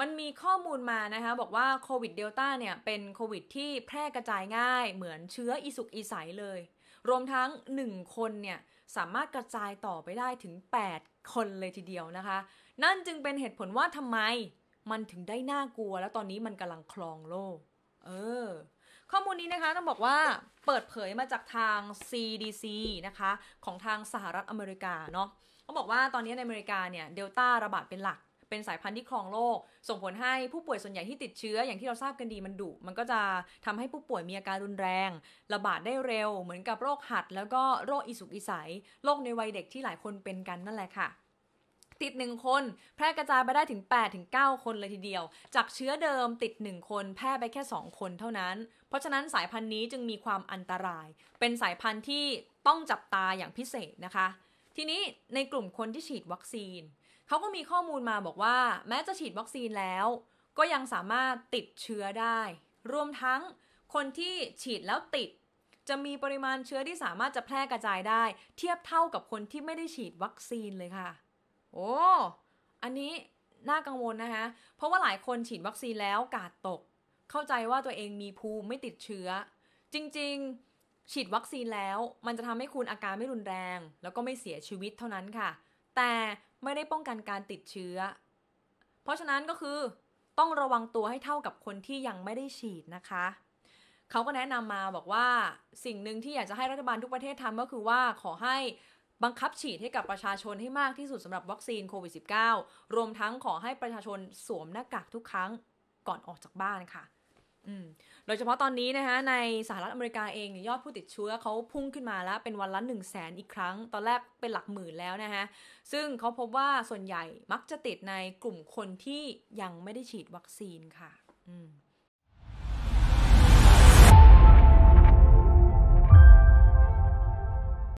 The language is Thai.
มันมีข้อมูลมานะคะ บอกว่าโควิดเดลต้าเนี่ย เป็นโควิด ที่แพร่กระจายง่าย เหมือนเชื้ออีสุกอีใสเลย รวมทั้ง 1 คนเนี่ย สามารถกระจายต่อไปได้ถึง 8 คนเลยทีเดียวนะคะ นั่นจึงเป็นเหตุผลว่าทำไมมันถึงได้น่ากลัว แล้วตอนนี้มันกำลังคลองโลกเออ ข้อมูลนี้นะคะ ต้องบอกว่าเปิดเผยมาจากทาง CDC นะคะ ของทางสหรัฐอเมริกาเนาะเขาบอกว่าตอนนี้ในอเมริกาเนี่ยเดลต้าระบาดเป็นหลักเป็นสายพันธุ์ที่ครองโลก ส่งผลให้ผู้ป่วยส่วนใหญ่ที่ติดเชื้ออย่างที่เราทราบกันดีมันดุมันก็จะทำให้ผู้ป่วยมีอาการรุนแรง ระบาดได้เร็วเหมือนกับโรคหัดแล้วก็โรคอิสุกอิสัยโรคในวัยเด็กที่หลายคนเป็นกันนั่นแหละค่ะ ติด1คน แพร่กระจายไปได้ถึง8ถึง9คนเลยทีเดียว จากเชื้อเดิมติด 1 คน แพร่ไปแค่ 2 คน เท่านั้น เพราะฉะนั้นสายพันธุ์นี้จึงมีความอันตราย เป็นสายพันธุ์ที่ต้องจับตาอย่างพิเศษนะคะทีนี้ในกลุ่มคนที่ฉีดวัคซีนเขาก็มีข้อมูลมาบอกว่า แม้จะฉีดวัคซีนแล้ว ก็ยังสามารถติดเชื้อได้ รวมทั้งคนที่ฉีดแล้วติด จะมีปริมาณเชื้อที่สามารถจะแพร่กระจายได้ เทียบเท่ากับคนที่ไม่ได้ฉีดวัคซีนเลยค่ะ โอ้อันนี้น่ากังวลนะคะ เพราะว่าหลายคนฉีดวัคซีนแล้วกาดตก เข้าใจว่าตัวเองมีภูมิไม่ติดเชื้อ จริงๆฉีดวัคซีนแล้วมันจะทำให้คุณอาการไม่รุนแรง แล้วก็ไม่เสียชีวิตเท่านั้นค่ะ แต่ไม่ได้ป้องกันการติดเชื้อ เพราะฉะนั้นก็คือต้องระวังตัวให้เท่ากับคนที่ยังไม่ได้ฉีดนะคะ เขาก็แนะนำมาบอกว่าสิ่งหนึ่งที่อยากจะให้รัฐบาลทุกประเทศทำก็คือว่าขอให้บังคับฉีดให้กับประชาชนให้มากที่สุดสำหรับวัคซีนโควิด -19 รวมทั้งขอให้ประชาชนสวมหน้ากากทุกครั้งก่อนออกจากบ้านค่ะโดยเฉพาะตอนนี้นะคะในสหรัฐอเมริกาเองยอดผู้ติดเชื้อเขาพุ่งขึ้นมาแล้วเป็นวันละ1 0 0 0งแสนอีกครั้ง ตอนแรกเป็นหลักหมื่นแล้วนะคะซึ่งเขาพบว่าส่วนใหญ่มักจะติดในกลุ่มคนที่ยังไม่ได้ฉีดวัคซีนค่ะ อืม